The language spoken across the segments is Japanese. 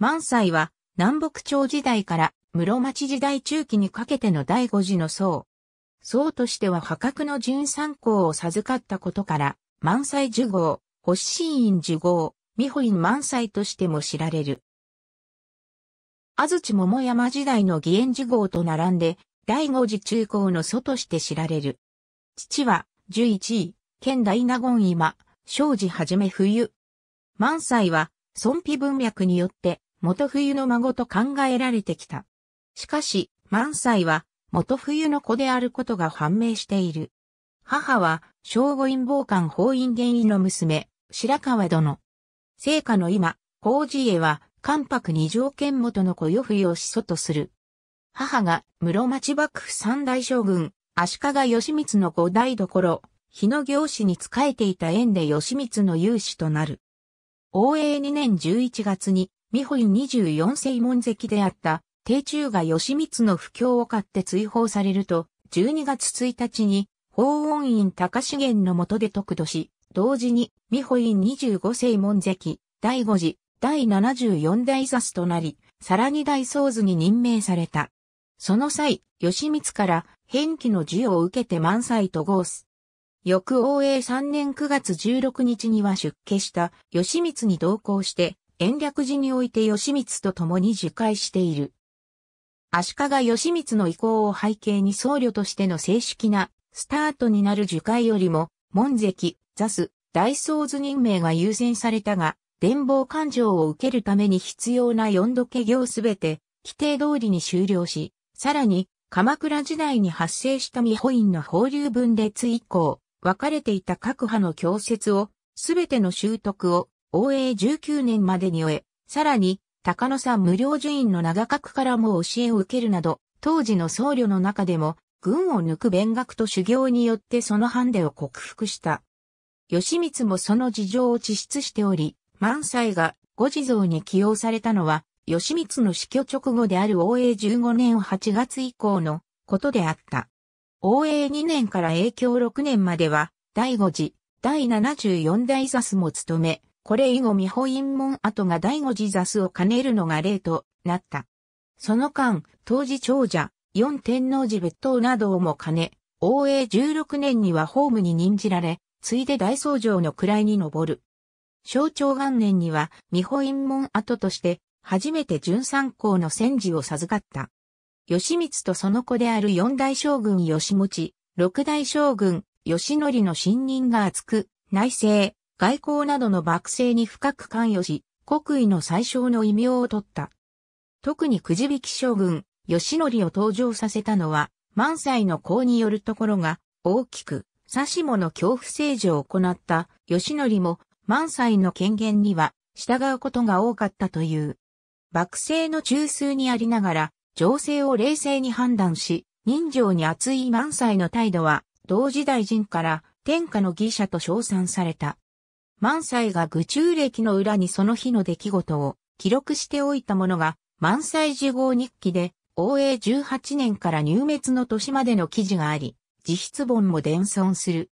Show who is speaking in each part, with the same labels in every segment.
Speaker 1: 満載は南北朝時代から室町時代中期にかけての第五次の僧。僧としては破格の純三項を授かったことから、満載受号、星新院受号、美保院満載としても知られる。安土桃山時代の義援受号と並んで、第五次中高の祖として知られる。父は、十一位、県大納言今、庄司はじめ冬。満載は、孫卑文脈によって、元冬の孫と考えられてきた。しかし、満歳は元冬の子であることが判明している。母は、正午陰謀官法院原因の娘、白川殿。聖火の今、法事家は、関白二条剣元の子よ冬を始祖とする。母が、室町幕府三大将軍、足利義満の五代所、日野行氏に仕えていた縁で義満の勇士となる。応永二年十一月に、美保院24世門跡であった、帝中が義満の不況を買って追放されると、12月1日に、法音院高資源の下で得度し、同時に、美保院25世門跡、第5次、第74代座となり、さらに大僧図に任命された。その際、義満から返記の授与を受けて満載と合す。翌応永3年9月16日には出家した義満に同行して延暦寺において義満と共に受戒している。足利義満の意向を背景に僧侶としての正式なスタートになる受戒よりも、門跡、座す、大僧図任命が優先されたが、伝法勘定を受けるために必要な四度家業すべて、規定通りに終了し、さらに、鎌倉時代に発生した未保院の放流分裂以降、分かれていた各派の教説を、すべての習得を応永19年までに終え、さらに、高野山無料寺院の長角からも教えを受けるなど、当時の僧侶の中でも、軍を抜く勉学と修行によってそのハンデを克服した。義光もその事情を知出しており、満載が五地蔵に起用されたのは、義光の死去直後である応永15年8月以降のことであった。応永2年から永響6年までは、第5次、第74代座すも務め、これ以後美保院門跡が第五次座数を兼ねるのが例となった。その間、当時長者、四天王寺仏塔などをも兼ね、応永十六年にはホームに任じられ、ついで大僧城の位に上る。象徴元年には、美保院門跡として、初めて準三公の戦時を授かった。義光とその子である四代将軍義持、六代将軍義則の信任が厚く、内政、外交などの幕政に深く関与し、国威の最小の異名を取った。特にくじ引き将軍、吉則を登場させたのは、満歳の功によるところが大きく、差しもの恐怖政治を行った吉則も満歳の権限には従うことが多かったという。幕政の中枢にありながら、情勢を冷静に判断し、人情に厚い満歳の態度は、同時代人から天下の義者と称賛された。満載が愚中歴の裏にその日の出来事を記録しておいたものが、満載事号日記で、応永18年から入滅の年までの記事があり、自筆本も伝存する。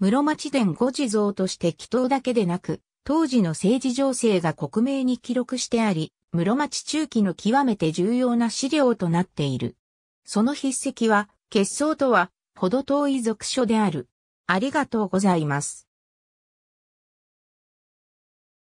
Speaker 1: 室町伝五地蔵として祈祷だけでなく、当時の政治情勢が国名に記録してあり、室町中期の極めて重要な資料となっている。その筆跡は、結相とは、ほど遠い俗書である。ありがとうございます。